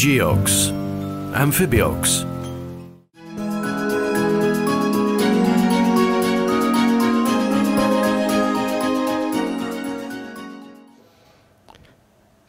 Geox, Amphibiox,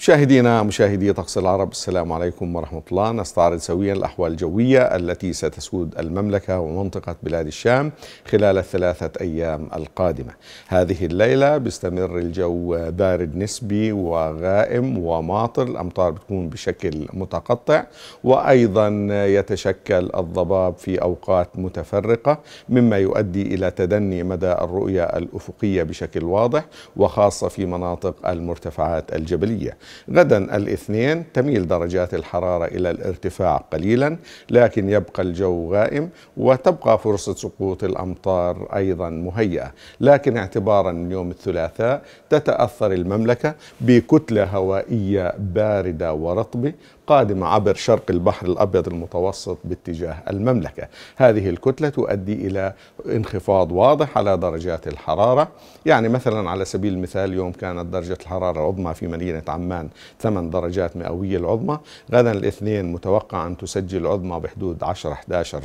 مشاهدينا مشاهدي طقس العرب السلام عليكم ورحمة الله نستعرض سويا الأحوال الجوية التي ستسود المملكة ومنطقة بلاد الشام خلال الثلاثة أيام القادمة هذه الليلة بيستمر الجو بارد نسبي وغائم وماطر الأمطار بتكون بشكل متقطع وأيضا يتشكل الضباب في أوقات متفرقة مما يؤدي إلى تدني مدى الرؤية الأفقية بشكل واضح وخاصة في مناطق المرتفعات الجبلية غدا الاثنين تميل درجات الحرارة إلى الارتفاع قليلا لكن يبقى الجو غائم وتبقى فرصة سقوط الأمطار أيضا مهيئة لكن اعتبارا من يوم الثلاثاء تتأثر المملكة بكتلة هوائية باردة ورطبة قادمة عبر شرق البحر الأبيض المتوسط باتجاه المملكة هذه الكتلة تؤدي إلى انخفاض واضح على درجات الحرارة يعني مثلا على سبيل المثال يوم كانت درجة الحرارة العظمى في مدينة عمان 8 درجات مئوية العظمى غدا الاثنين متوقع أن تسجل عظمى بحدود 10-11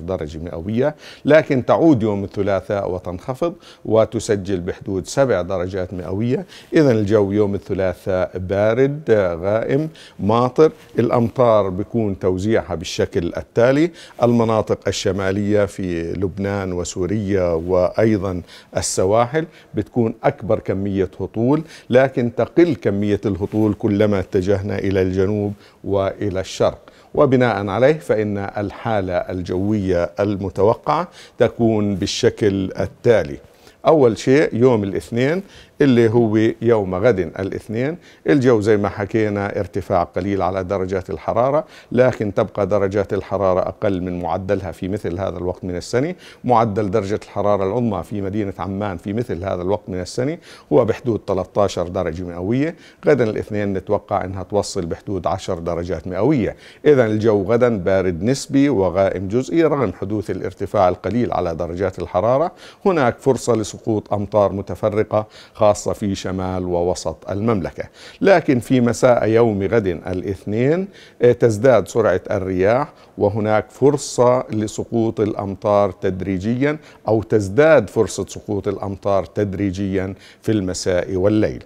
درجة مئوية لكن تعود يوم الثلاثاء وتنخفض وتسجل بحدود 7 درجات مئوية إذا الجو يوم الثلاثاء بارد غائم ماطر الأمطار الأمطار بيكون توزيعها بالشكل التالي المناطق الشمالية في لبنان وسوريا وأيضا السواحل بتكون أكبر كمية هطول لكن تقل كمية الهطول كلما اتجهنا إلى الجنوب وإلى الشرق وبناء عليه فإن الحالة الجوية المتوقعة تكون بالشكل التالي أول شيء يوم الاثنين اللي هو يوم غد الاثنين الجو زي ما حكينا ارتفاع قليل على درجات الحرارة لكن تبقى درجات الحرارة أقل من معدلها في مثل هذا الوقت من السنة معدل درجة الحرارة العظمى في مدينة عمان في مثل هذا الوقت من السنة هو بحدود 13 درجة مئوية غدا الاثنين نتوقع أنها توصل بحدود 10 درجات مئوية إذا الجو غدا بارد نسبي وغائم جزئي رغم حدوث الارتفاع القليل على درجات الحرارة هناك فرصة لسقوط أمطار متفرقة خاصة خاصة في شمال ووسط المملكة لكن في مساء يوم غد الاثنين آه، تزداد سرعة الرياح وهناك فرصة لسقوط الأمطار تدريجيا أو تزداد فرصة سقوط الأمطار تدريجيا في المساء والليل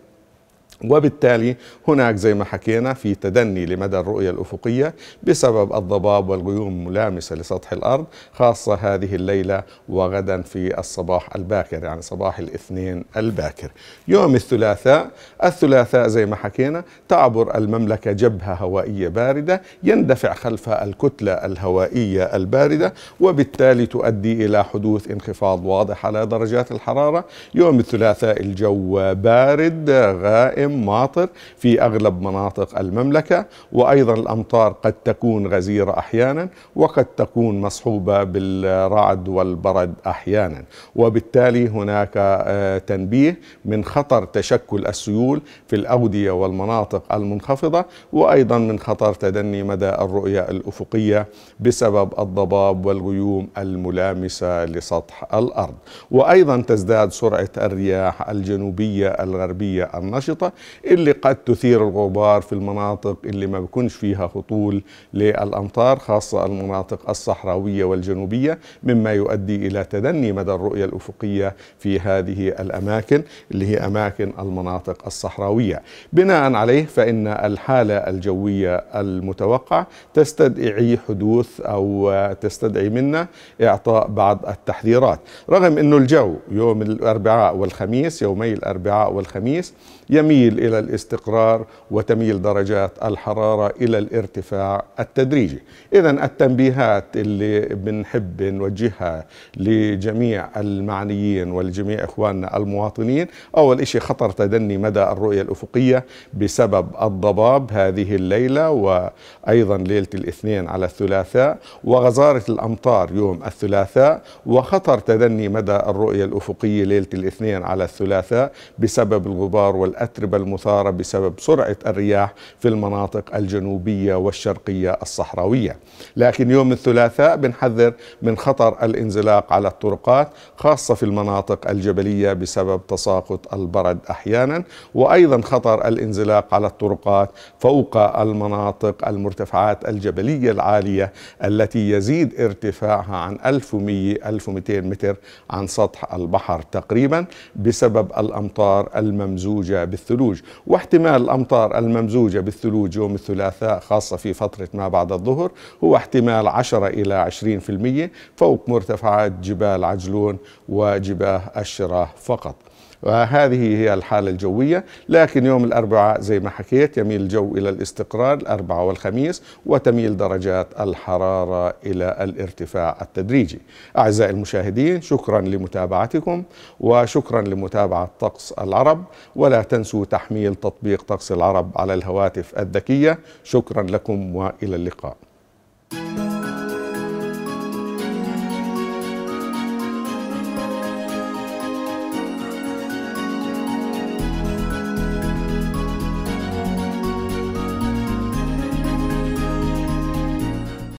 وبالتالي هناك زي ما حكينا في تدني لمدى الرؤية الأفقية بسبب الضباب والغيوم الملامسة لسطح الأرض خاصة هذه الليلة وغدا في الصباح الباكر يعني صباح الاثنين الباكر يوم الثلاثاء الثلاثاء زي ما حكينا تعبر المملكة جبهة هوائية باردة يندفع خلفها الكتلة الهوائية الباردة وبالتالي تؤدي إلى حدوث انخفاض واضح على درجات الحرارة يوم الثلاثاء الجو بارد غائم مطرم ماطر في أغلب مناطق المملكة وأيضا الأمطار قد تكون غزيرة أحيانا وقد تكون مصحوبة بالرعد والبرد أحيانا وبالتالي هناك آه، تنبيه من خطر تشكل السيول في الأودية والمناطق المنخفضة وأيضا من خطر تدني مدى الرؤية الأفقية بسبب الضباب والغيوم الملامسة لسطح الأرض وأيضا تزداد سرعة الرياح الجنوبية الغربية النشطة اللي قد تثير الغبار في المناطق اللي ما بكونش فيها هطول للأمطار خاصة المناطق الصحراوية والجنوبية مما يؤدي إلى تدني مدى الرؤية الأفقية في هذه الأماكن اللي هي أماكن المناطق الصحراوية بناء عليه فإن الحالة الجوية المتوقعة تستدعي حدوث أو تستدعي منا إعطاء بعض التحذيرات رغم أنه الجو يوم الأربعاء والخميس يومي الأربعاء والخميس يميل تميل إلى الاستقرار وتميل درجات الحرارة إلى الارتفاع التدريجي إذا التنبيهات اللي بنحب نوجهها لجميع المعنيين ولجميع إخواننا المواطنين أول شيء خطر تدني مدى الرؤية الأفقية بسبب الضباب هذه الليلة وأيضا ليلة الاثنين على الثلاثاء وغزارة الأمطار يوم الثلاثاء وخطر تدني مدى الرؤية الأفقية ليلة الاثنين على الثلاثاء بسبب الغبار والأتربة المثارة بسبب سرعة الرياح في المناطق الجنوبية والشرقية الصحراوية لكن يوم الثلاثاء بنحذر من خطر الانزلاق على الطرقات خاصة في المناطق الجبلية بسبب تساقط البرد أحيانا وأيضا خطر الانزلاق على الطرقات فوق المناطق المرتفعات الجبلية العالية التي يزيد ارتفاعها عن 1100 1200 متر عن سطح البحر تقريبا بسبب الأمطار الممزوجة بالثلوج الثلوج واحتمال الأمطار الممزوجة بالثلوج يوم الثلاثاء خاصة في فترة ما بعد الظهر هو احتمال 10 إلى 20% فوق مرتفعات جبال عجلون وجباه الشراه فقط وهذه هي الحالة الجوية لكن يوم الأربعاء زي ما حكيت يميل الجو إلى الاستقرار الأربعاء والخميس وتميل درجات الحرارة إلى الارتفاع التدريجي أعزائي المشاهدين شكرا لمتابعتكم وشكرا لمتابعة طقس العرب ولا تنسوا تحميل تطبيق طقس العرب على الهواتف الذكية شكرا لكم وإلى اللقاء